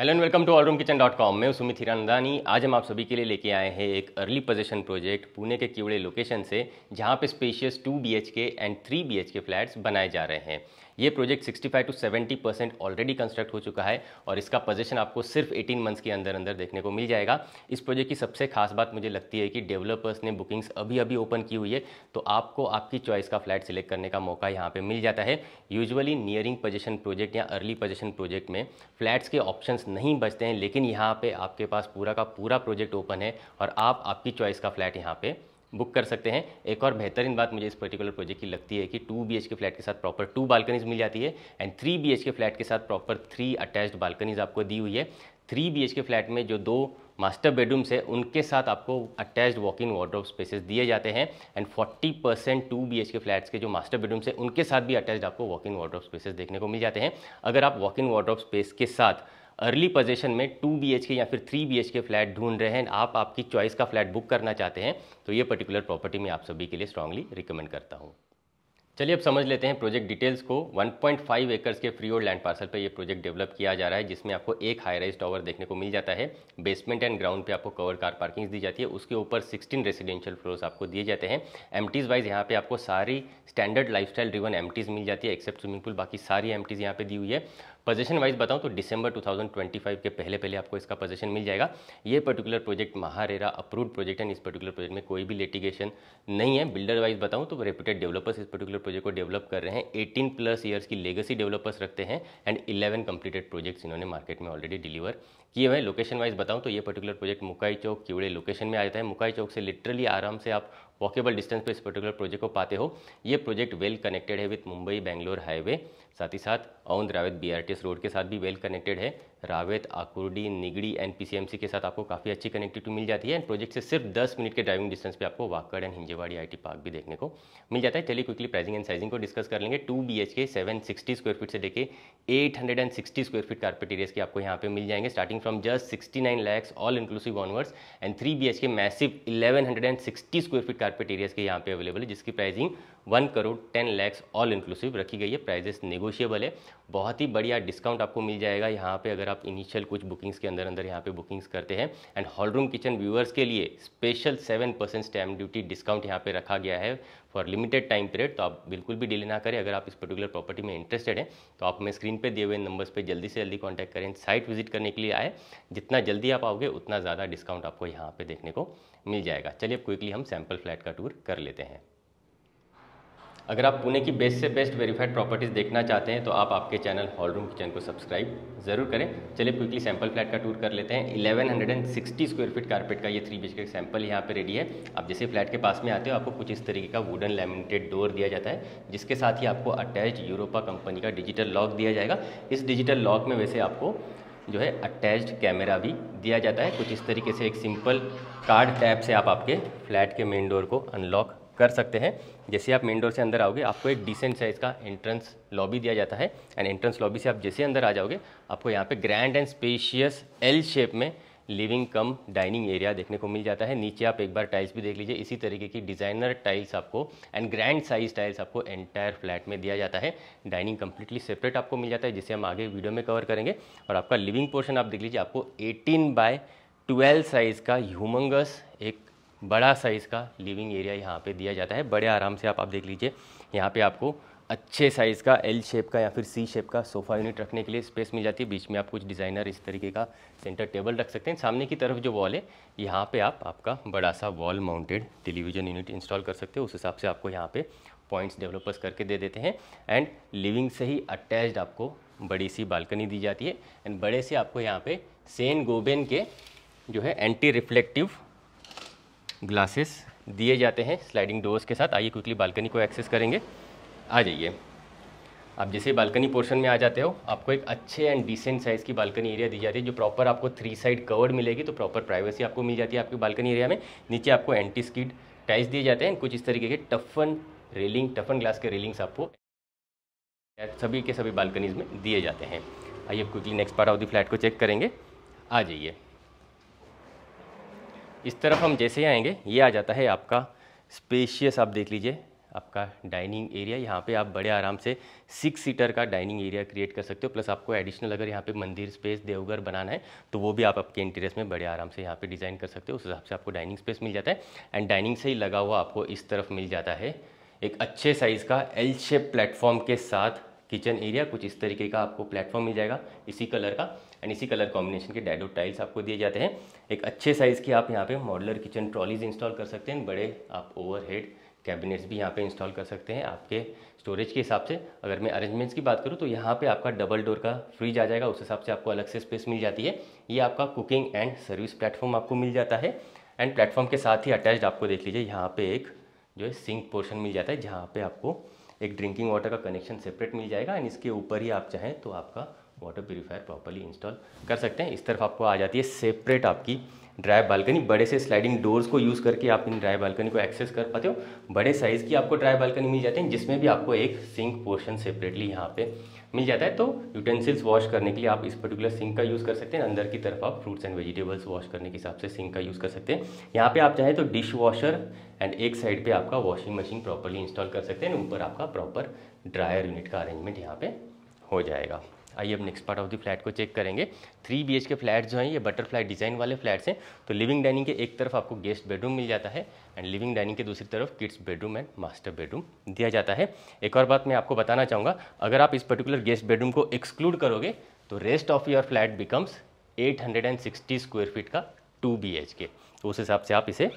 hello and welcome to all room kitchen dot com मैं सुमित हिरानदानी आज हम आप सभी के लिए लेके आए हैं एक अर्ली पोजेशन प्रोजेक्ट पुणे के किवड़े लोकेशन से जहाँ पे spacious two B H K and three B H K flats बनाए जा रहे हैं ये project 65 to 70 percent already construct हो चुका है और इसका पोजेशन आपको सिर्फ 18 मंथ्स के अंदर अंदर देखने को मिल जाएगा इस प्रोजेक्ट की सबसे खास बात मुझे लगती है कि डेवलपर्स ने बुकिंग्स अभी अभी ओपन की हुई है तो आपको आपकी चॉइस का फ्लैट सिलेक्ट करने का मौका यहाँ पर मिल जाता है यूजअली नियरिंग पोजिशन प्रोजेक्ट या अर्ली पोजेशन प्रोजेक्ट में फ्लैट्स के ऑप्शन नहीं बचते हैं लेकिन यहाँ पर आपके पास पूरा का पूरा प्रोजेक्ट ओपन है और आप आपकी चॉइस का फ्लैट यहाँ पर बुक कर सकते हैं एक और बेहतरीन बात मुझे इस पर्टिकुलर प्रोजेक्ट की लगती है कि टू बी के फ्लैट के साथ प्रॉपर टू बालकनीज मिल जाती है and three B K flat के साथ प्रॉपर थ्री अटैच्ड बालकनीज आपको दी हुई है थ्री बी के फ्लैट में जो दो मास्टर बेडरूम्स है उनके साथ आपको attached walk in wardrobe spaces दिए जाते हैं and 40 percent two B K flats के जो मास्टर बेडरूम्स है उनके साथ भी अटैच्ड आपको वॉक इन वार्ड्रोप स्पेसेस देखने को मिल जाते हैं अगर आप वॉक इन वाड्रॉप स्पेस के साथ अर्ली पोजीशन में टू बी के या फिर थ्री बी के फ्लैट ढूंढ रहे हैं आप आपकी चॉइस का फ्लैट बुक करना चाहते हैं तो ये पर्टिकुलर प्रॉपर्टी मैं आप सभी के लिए स्ट्रांगली रिकमेंड करता हूँ चलिए अब समझ लेते हैं प्रोजेक्ट डिटेल्स को 1.5 एकर्स के फ्री ओल्ड लैंड पार्सल पर यह प्रोजेक्ट डेवलप किया जा रहा है जिसमें आपको एक हाई राइज टावर देखने को मिल जाता है बेसमेंट एंड ग्राउंड पे आपको कवर कार पार्किंग्स दी जाती है उसके ऊपर 16 रेसिडेंशियल फ्लोर्स आपको दिए जाते हैं एमटीज़ वाइज यहाँ पे आपको सारी standard lifestyle driven amenities मिल जाती है एक्सेप्ट स्विमिंग पूल बाकी सारी एमटीज़ यहाँ पे दी हुई है पोजीशन वाइज बताऊँ तो दिसंबर 2025 के पहले पहले आपको इसका पोजीशन मिल जाएगा ये particular project MahaRERA approve project है इस पर्टिकुलर प्रोजेक्ट में कोई भी लिटिगेशन नहीं है बिल्डर वाइज बताऊँ तो रेप्यूटेड डेवलपर्स इस पर्टिकुलर प्रोजेक्ट को डेवलप कर रहे हैं एटीन प्लस ईयर्स की लेगेसी डेवलपर्स रखते हैं एंड इलेवन कंप्लीटेड प्रोजेक्ट्स इन्होंने मार्केट में ऑलरेडी डिलीवर किए हुए लोकेशन वाइज बताऊँ तो ये particular project Mukai Chowk Kiwale location में आ जाता है मुकाई चौक से लिटरली आराम से आप वॉकेबल डिस्टेंस पे इस पर्टिकुलर प्रोजेक्ट को पाते हो ये प्रोजेक्ट वेल कनेक्टेड है विथ मुंबई बैंगलोर हाईवे साथ ही साथ ऑन रावत बीआरटीएस रोड के साथ भी वेल कनेक्टेड है रावत आकुर्डी निगड़ी एंड पीसीएमसी के साथ आपको काफ़ी अच्छी कनेक्टिविटी मिल जाती है एंड प्रोजेक्ट से सिर्फ 10 मिनट के ड्राइविंग डिस्टेंस पे आपको Wakad and Hinjewadi I park भी देखने को मिल जाता है चलिए क्विकली प्राइसिंग एंड साइजिंग को डिस्कस कर लेंगे two B H K seven sixty square feet से लेके eight hundred and sixty square feet carpet areas के आपको यहाँ पे मिल जाएंगे starting from just sixty nine lakhs all inclusive onwards and three B H K massive eleven hundred and sixty square feet carpet areas के यहाँ पे अवेलेबल है जिसकी pricing one crore ten lakhs all inclusive रखी गई है प्राइजेस नेगोशिएबल है बहुत ही बढ़िया डिस्काउंट आपको मिल जाएगा यहाँ पे अगर आप इनिशियल कुछ बुकिंग्स के अंदर अंदर यहाँ पे बुकिंग्स करते हैं and hall room kitchen viewers के लिए special seven percent stamp duty discount यहाँ पे रखा गया है फॉर लिमिटेड टाइम पीरियड तो आप बिल्कुल भी डिले ना करें अगर आप इस पर्टिकुलर प्रॉपर्टी में इंटरेस्टेड हैं तो आप हमें स्क्रीन पर दिए हुए नंबर्स पर जल्दी से जल्दी कॉन्टैक्ट करें साइट विजिट करने के लिए आए जितना जल्दी आप आओगे उतना ज़्यादा डिस्काउंट आपको यहाँ पर देखने को मिल जाएगा चलिए क्विकली हम सैम्पल फ्लैट का टूर कर लेते हैं अगर आप पुणे की बेस्ट से बेस्ट वेरीफाइड प्रॉपर्टीज़ देखना चाहते हैं तो आप आपके चैनल हॉल रूम किचन को सब्सक्राइब ज़रूर करें चलिए क्विकली सैंपल फ्लैट का टूर कर लेते हैं 1160 स्क्वायर फीट कारपेट का ये थ्री बीच का सैंपल यहाँ पे रेडी है आप जैसे फ्लैट के पास में आते हो आपको कुछ इस तरीके का वुडन लेमिनेटेड डोर दिया जाता है जिसके साथ ही आपको अटैच यूरोपा कंपनी का डिजिटल लॉक दिया जाएगा इस डिजिटल लॉक में वैसे आपको जो है अटैच्ड कैमरा भी दिया जाता है कुछ इस तरीके से एक सिंपल कार्ड टैप से आप आपके फ्लैट के मेन डोर को अनलॉक कर सकते हैं जैसे आप मेन डोर से अंदर आओगे आपको एक डिसेंट साइज़ का एंट्रेंस लॉबी दिया जाता है एंड एंट्रेंस लॉबी से आप जैसे अंदर आ जाओगे आपको यहाँ पे grand and spacious L shape में लिविंग कम डाइनिंग एरिया देखने को मिल जाता है नीचे आप एक बार टाइल्स भी देख लीजिए इसी तरीके की डिज़ाइनर टाइल्स आपको एंड ग्रैंड साइज टाइल्स आपको एंटायर फ्लैट में दिया जाता है डाइनिंग कंप्लीटली सेपरेट आपको मिल जाता है जिसे हम आगे वीडियो में कवर करेंगे और आपका लिविंग पोर्शन आप देख लीजिए आपको एटीन बाय ट्वेल्व साइज़ का ह्यूमंगस एक बड़ा साइज़ का लिविंग एरिया यहाँ पे दिया जाता है बड़े आराम से आप आप देख लीजिए यहाँ पे आपको अच्छे साइज़ का एल शेप का या फिर सी शेप का सोफ़ा यूनिट रखने के लिए स्पेस मिल जाती है बीच में आप कुछ डिज़ाइनर इस तरीके का सेंटर टेबल रख सकते हैं सामने की तरफ जो वॉल है यहाँ पे आप आपका बड़ा सा wall mounted television unit install कर सकते हो उस हिसाब से आपको यहाँ पे पॉइंट्स डेवलपर्स करके दे देते हैं एंड लिविंग से ही अटैच्ड आपको बड़ी सी बालकनी दी जाती है एंड बड़े से आपको यहाँ पर सेन गोबेन के जो है एंटी रिफ्लेक्टिव ग्लासेस दिए जाते हैं स्लाइडिंग डोर्स के साथ आइए क्विकली बालकनी को एक्सेस करेंगे आ जाइए आप जैसे बालकनी पोर्शन में आ जाते हो आपको एक अच्छे एंड डिसेंट साइज़ की बालकनी एरिया दी जाती है जो प्रॉपर आपको थ्री साइड कवर्ड मिलेगी तो प्रॉपर प्राइवेसी आपको मिल जाती है आपकी बालकनी एरिया में नीचे आपको एंटी स्कीड टाइल्स दिए जाते हैं कुछ इस तरीके के टफन रेलिंग टफन ग्लास के रेलिंग्स आपको सभी के सभी बालकनीज में दिए जाते हैं आइए quickly next part of the flat को चेक करेंगे आ जाइए इस तरफ हम जैसे ही आएंगे ये आ जाता है आपका स्पेशियस आप देख लीजिए आपका डाइनिंग एरिया यहाँ पे आप बड़े आराम से सिक्स सीटर का डाइनिंग एरिया क्रिएट कर सकते हो प्लस आपको एडिशनल अगर यहाँ पे मंदिर स्पेस देवघर बनाना है तो वो भी आप आपके इंटीरियर में बड़े आराम से यहाँ पे डिज़ाइन कर सकते हो उस हिसाब से आपको डाइनिंग स्पेस मिल जाता है एंड डाइनिंग से ही लगा हुआ आपको इस तरफ मिल जाता है एक अच्छे साइज़ का एल शेप प्लेटफॉर्म के साथ किचन एरिया कुछ इस तरीके का आपको प्लेटफॉर्म मिल जाएगा इसी कलर का एंड इसी कलर कॉम्बिनेशन के डैडो टाइल्स आपको दिए जाते हैं एक अच्छे साइज़ की आप यहाँ पे मॉडलर किचन ट्रॉलीज इंस्टॉल कर सकते हैं बड़े आप ओवरहेड कैबिनेट्स भी यहाँ पे इंस्टॉल कर सकते हैं आपके स्टोरेज के हिसाब से अगर मैं अरेंजमेंट्स की बात करूँ तो यहाँ पे आपका डबल डोर का फ्रिज आ जाएगा उस हिसाब से आपको अलग से स्पेस मिल जाती है ये आपका कुकिंग एंड सर्विस प्लेटफॉर्म आपको मिल जाता है एंड प्लेटफॉर्म के साथ ही अटैच्ड आपको देख लीजिए यहाँ पर एक जो है सिंक पोर्शन मिल जाता है जहाँ पर आपको एक ड्रिंकिंग वाटर का कनेक्शन सेपरेट मिल जाएगा एंड इसके ऊपर ही आप चाहें तो आपका वाटर प्योरीफायर प्रॉपरली इंस्टॉल कर सकते हैं इस तरफ आपको आ जाती है सेपरेट आपकी ड्राई बालकनी बड़े से स्लाइडिंग डोर्स को यूज़ करके आप इन ड्राई बालकनी को एक्सेस कर पाते हो बड़े साइज़ की आपको ड्राई बालकनी मिल जाती है जिसमें भी आपको एक सिंक पोर्शन सेपरेटली यहाँ पे मिल जाता है तो यूटेंसिल्स वॉश करने के लिए आप इस पर्टिकुलर सिंक का यूज़ कर सकते हैं अंदर की तरफ आप फ्रूट्स एंड वेजिटेबल्स वॉश करने के हिसाब से सिंक का यूज़ कर सकते हैं यहाँ पे आप चाहें तो डिश वॉशर एंड एक साइड पे आपका वॉशिंग मशीन प्रॉपरली इंस्टॉल कर सकते हैं ऊपर आपका प्रॉपर ड्रायर यूनिट का अरेंजमेंट यहाँ पर हो जाएगा आइए अब next part of the flat को चेक करेंगे थ्री बी के फ्लैट जो हैं ये बटरफ्लाई डिज़ाइन वाले फ्लैट्स हैं तो लिविंग डाइनिंग के एक तरफ आपको गेस्ट बेडरूम मिल जाता है एंड लिविंग डाइनिंग के दूसरी तरफ kids bedroom and master bedroom दिया जाता है एक और बात मैं आपको बताना चाहूँगा अगर आप इस पर्टिकुलर गेस्ट बेडरूम को एक्सक्लूड करोगे तो rest of your flat becomes eight square feet का टू बी के तो उस हिसाब से आप इसे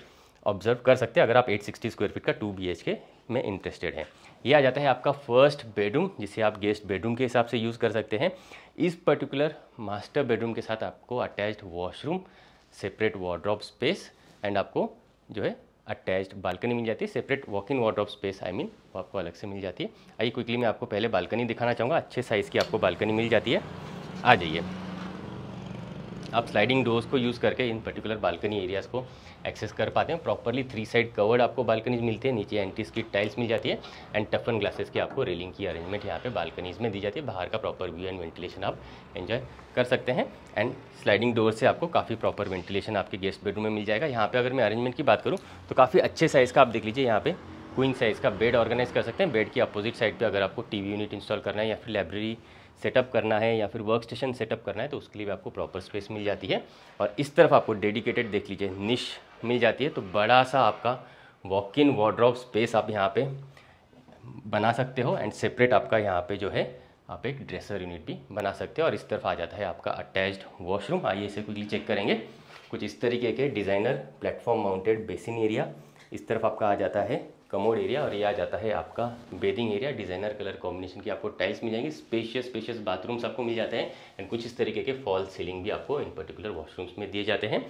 ऑब्जर्व कर सकते हैं अगर आप 860 स्क्वायर फीट का टू बी के में इंटरेस्टेड हैं ये आ जाता है आपका फर्स्ट बेडरूम जिसे आप गेस्ट बेडरूम के हिसाब से यूज़ कर सकते हैं इस पर्टिकुलर मास्टर बेडरूम के साथ आपको attached washroom separate wardrobe space and आपको जो है अटैच्ड बालकनी मिल जाती है separate walk in wardrobe space I mean वो आपको अलग से मिल जाती है आइए क्विकली मैं आपको पहले बालकनी दिखाना चाहूँगा अच्छे साइज़ की आपको बालकनी मिल जाती है आ जाइए आप स्लाइडिंग डोर्स को यूज़ करके इन पर्टिकुलर बालकनी एरियाज़ को एक्सेस कर पाते हैं प्रॉपरली थ्री साइड कवर्ड आपको बालकनीज मिलती है नीचे एंटी स्किट टाइल्स मिल जाती है एंड टफन ग्लासेस की आपको रेलिंग की अरेंजमेंट यहाँ पे बालकनीज में दी जाती है बाहर का प्रॉपर व्यू एंड वेंटिलेशन आप एंजॉय कर सकते हैं एंड स्लाइडिंग डोर से आपको काफ़ी प्रॉपर वेंटिलेशन आपके गेस्ट बेडरूम में मिल जाएगा यहाँ पर अगर मैं अरेंजमेंट की बात करूँ तो काफ़ी अच्छे साइज़ का आप देख लीजिए यहाँ पर क्वीन साइज़ का बेड ऑर्गेनाइज कर सकते हैं बेड की अपोजिट साइड पर अगर आपको टी यूनिट इंस्टॉल करना है या फिर लाइब्रेरी सेटअप करना है या फिर वर्क स्टेशन सेटअप करना है तो उसके लिए भी आपको प्रॉपर स्पेस मिल जाती है और इस तरफ आपको डेडिकेटेड देख लीजिए निश मिल जाती है तो बड़ा सा आपका वॉक इन वॉड्रॉप स्पेस आप यहाँ पे बना सकते हो एंड सेपरेट आपका यहाँ पे जो है आप एक ड्रेसर यूनिट भी बना सकते हो और इस तरफ आ जाता है आपका अटैच्ड वॉशरूम आइए इसे क्विकली चेक करेंगे कुछ इस तरीके के designer platform mounted basin area इस तरफ आपका आ जाता है कमोड एरिया और ये आ जाता है आपका bedding area designer colour combination की आपको टाइल्स मिल जाएंगे स्पेशियस स्पेशियस बाथरूम्स आपको मिल जाते हैं एंड कुछ इस तरीके के फॉल सीलिंग भी आपको इन पर्टिकुलर वॉशरूम्स में दिए जाते हैं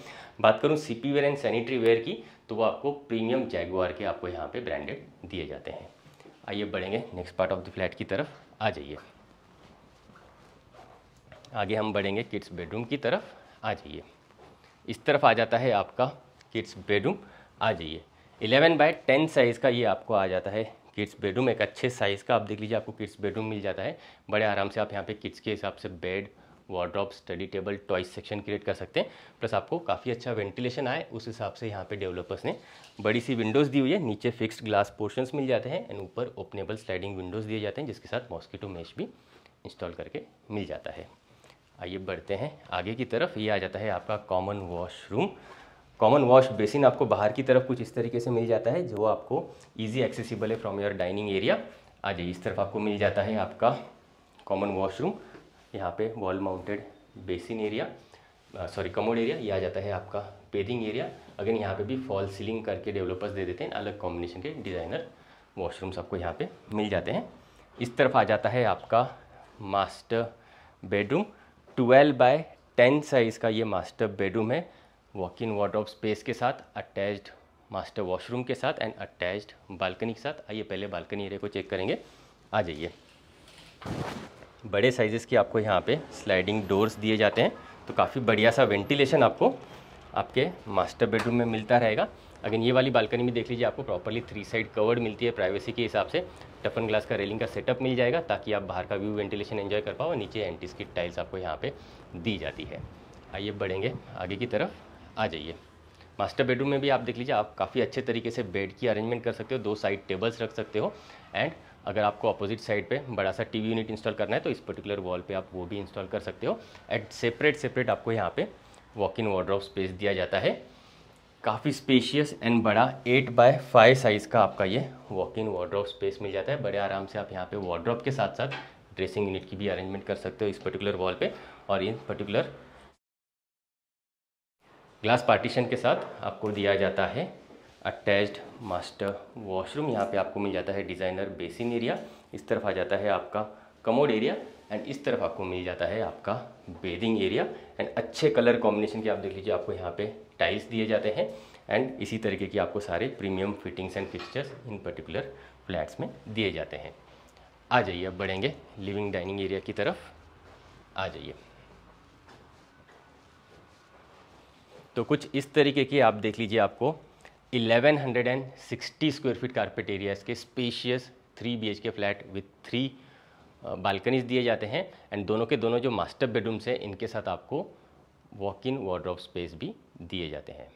बात करूँ C ware and sanitary ware की तो वो आपको प्रीमियम जैगवार के आपको यहाँ पर ब्रांडेड दिए जाते हैं आइए बढ़ेंगे next part of the flat की तरफ आ जाइए आगे हम बढ़ेंगे किड्स बेडरूम की तरफ आ जाइए इस तरफ आ जाता है आपका किड्स बेडरूम आ जाइए 11 बाय 10 साइज़ का ये आपको आ जाता है किड्स बेडरूम एक अच्छे साइज़ का आप देख लीजिए आपको किड्स बेडरूम मिल जाता है बड़े आराम से आप यहाँ पे किड्स के हिसाब से bed wardrobe study table toys section create कर सकते हैं प्लस आपको काफ़ी अच्छा वेंटिलेशन आए उस हिसाब से यहाँ पे डेवलपर्स ने बड़ी सी विंडोज़ दी हुई है नीचे फिक्स्ड ग्लास पोर्शंस मिल जाते हैं एंड ऊपर ओपनेबल स्लाइडिंग विंडोज़ दिए जाते हैं जिसके साथ मॉस्किटो मैश भी इंस्टॉल करके मिल जाता है आइए बढ़ते हैं आगे की तरफ ये आ जाता है आपका common washroom common washbasin आपको बाहर की तरफ कुछ इस तरीके से मिल जाता है जो आपको ईजी एक्सेसिबल है फ्रॉम योर डाइनिंग एरिया आ जाइए इस तरफ आपको मिल जाता है आपका कॉमन वॉशरूम यहाँ पे wall mounted basin area sorry commode area ये आ जाता है आपका पेदिंग एरिया अगेन यहाँ पे भी फॉल सीलिंग करके डेवलपर्स दे देते हैं अलग कॉम्बिनेशन के डिज़ाइनर वॉशरूम्स आपको यहाँ पे मिल जाते हैं इस तरफ आ जाता है आपका मास्टर बेडरूम 12 बाय 10 साइज़ का ये मास्टर बेडरूम है वॉक इन वार्ड्रॉप स्पेस के साथ अटैच्ड मास्टर वॉशरूम के साथ एंड अटैच्ड बालकनी के साथ आइए पहले बालकनी एरिया को चेक करेंगे आ जाइए बड़े साइज़ की आपको यहाँ पे स्लाइडिंग डोर्स दिए जाते हैं तो काफ़ी बढ़िया सा वेंटिलेशन आपको आपके मास्टर बेडरूम में मिलता रहेगा अगर ये वाली बालकनी में देख लीजिए आपको प्रॉपरली थ्री साइड कवर्ड मिलती है प्राइवेसी के हिसाब से टफन ग्लास का रेलिंग का सेटअप मिल जाएगा ताकि आप बाहर का व्यू वेंटिलेशन एंजॉय कर पाओ नीचे एंटीस्किट टाइल्स आपको यहाँ पे दी जाती है आइए बढ़ेंगे आगे की तरफ आ जाइए मास्टर बेडरूम में भी आप देख लीजिए आप काफ़ी अच्छे तरीके से बेड की अरेंजमेंट कर सकते हो दो साइड टेबल्स रख सकते हो एंड अगर आपको अपोजिट साइड पे बड़ा सा टीवी यूनिट इंस्टॉल करना है तो इस पर्टिकुलर वॉल पे आप वो भी इंस्टॉल कर सकते हो एंड सेपरेट सेपरेट आपको यहाँ पे वॉक इन वॉड्रॉप स्पेस दिया जाता है काफ़ी स्पेशियस एंड बड़ा एट बाय फाइव साइज़ का आपका ये वॉक इन वॉड्रॉप स्पेस मिल जाता है बड़े आराम से आप यहाँ पे वार्ड्रॉप के साथ साथ ड्रेसिंग यूनिट की भी अरेंजमेंट कर सकते हो इस पर्टिकुलर वॉल पर और इन पर्टिकुलर ग्लास पार्टीशन के साथ आपको दिया जाता है अटैच्ड मास्टर वॉशरूम यहाँ पे आपको मिल जाता है डिज़ाइनर बेसिन एरिया इस तरफ आ जाता है आपका कमोड एरिया एंड इस तरफ आपको मिल जाता है आपका बेडिंग एरिया एंड अच्छे कलर कॉम्बिनेशन के आप देख लीजिए आपको यहाँ पे टाइल्स दिए जाते हैं एंड इसी तरीके की आपको सारे premium fittings and fixtures in particular flats में दिए जाते हैं आ जाइए अब बढ़ेंगे लिविंग डाइनिंग एरिया की तरफ आ जाइए तो कुछ इस तरीके की आप देख लीजिए आपको 1160 स्क्वायर फीट कारपेट एरिया इसके spacious three B K flat with three balconies दिए जाते हैं एंड दोनों के दोनों जो मास्टर बेडरूम्स हैं इनके साथ आपको वॉक इन वार्ड्रॉप स्पेस भी दिए जाते हैं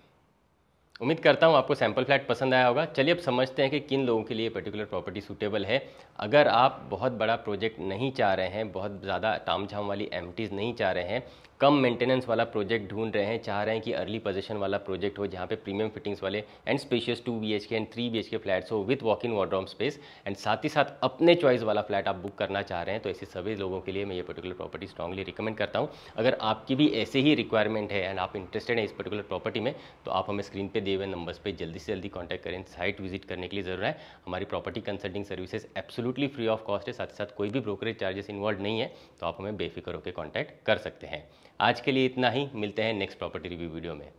उम्मीद करता हूँ आपको सैम्पल फ्लैट पसंद आया होगा चलिए अब समझते हैं कि किन लोगों के लिए पर्टिकुलर प्रॉपर्टी सूटेबल है अगर आप बहुत बड़ा प्रोजेक्ट नहीं चाह रहे हैं बहुत ज़्यादा ताम झाम वाली एम नहीं चाह रहे हैं कम मेंटेनेंस वाला प्रोजेक्ट ढूंढ रहे हैं चाह रहे हैं कि अर्ली पोजीशन वाला प्रोजेक्ट हो जहाँ पे प्रीमियम फिटिंग्स वाले and spacious two B H K and three B H K flats हो with walk in wardrobe space and साथ ही साथ अपने चॉइस वाला फ्लैट आप बुक करना चाह रहे हैं तो ऐसे सभी लोगों के लिए मैं ये पर्टिकुलर प्रॉपर्टी स्ट्रांगली रिकमेंड करता हूँ अगर आपकी भी ऐसे ही रिक्वायरमेंट है एंड आप इंटरेस्टेड हैं इस पर्टिकुलर प्रॉपर्टी में तो आप हमें स्क्रीन पर दिए हुए नंबर्स पर जल्दी से जल्दी कॉन्टैक्ट करें साइट विजिट करने के लिए ज़रूर है हमारी property consulting services absolutely free of cost है साथ ही साथ कोई भी ब्रोकरेज चार्जेस इन्वॉल्व नहीं है तो आप हमें बेफिक्र होकर कॉन्टैक्ट कर सकते हैं आज के लिए इतना ही मिलते हैं नेक्स्ट प्रॉपर्टी रिव्यू वीडियो में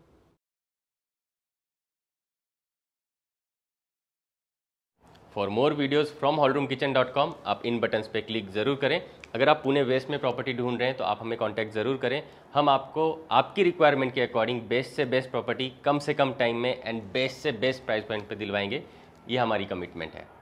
for more videos from room kitchen dot com आप इन बटन्स पे क्लिक ज़रूर करें अगर आप पुणे वेस्ट में प्रॉपर्टी ढूंढ रहे हैं तो आप हमें कॉन्टैक्ट ज़रूर करें हम आपको आपकी रिक्वायरमेंट के अकॉर्डिंग बेस्ट से बेस्ट प्रॉपर्टी कम से कम टाइम में एंड बेस्ट से बेस्ट प्राइस पॉइंट पर दिलवाएंगे ये हमारी कमिटमेंट है